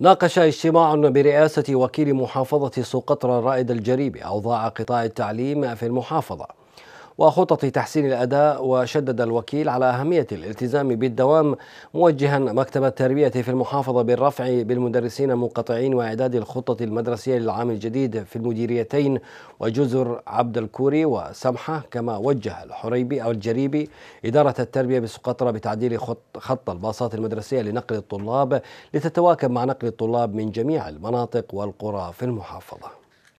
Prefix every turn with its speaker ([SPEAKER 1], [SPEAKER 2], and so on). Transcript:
[SPEAKER 1] ناقش اجتماع برئاسة وكيل محافظة سقطرى الرائد الجريبي أوضاع قطاع التعليم في المحافظة وخطط تحسين الأداء وشدد الوكيل على أهمية الالتزام بالدوام موجها مكتب التربية في المحافظة بالرفع بالمدرسين المنقطعين وإعداد الخطة المدرسية للعام الجديد في المديريتين وجزر عبد الكوري وسمحة كما وجه الحريبي أو الجريبي إدارة التربية بسقطرة بتعديل خط, خط الباصات المدرسية لنقل الطلاب لتتواكب مع نقل الطلاب من جميع المناطق والقرى في المحافظة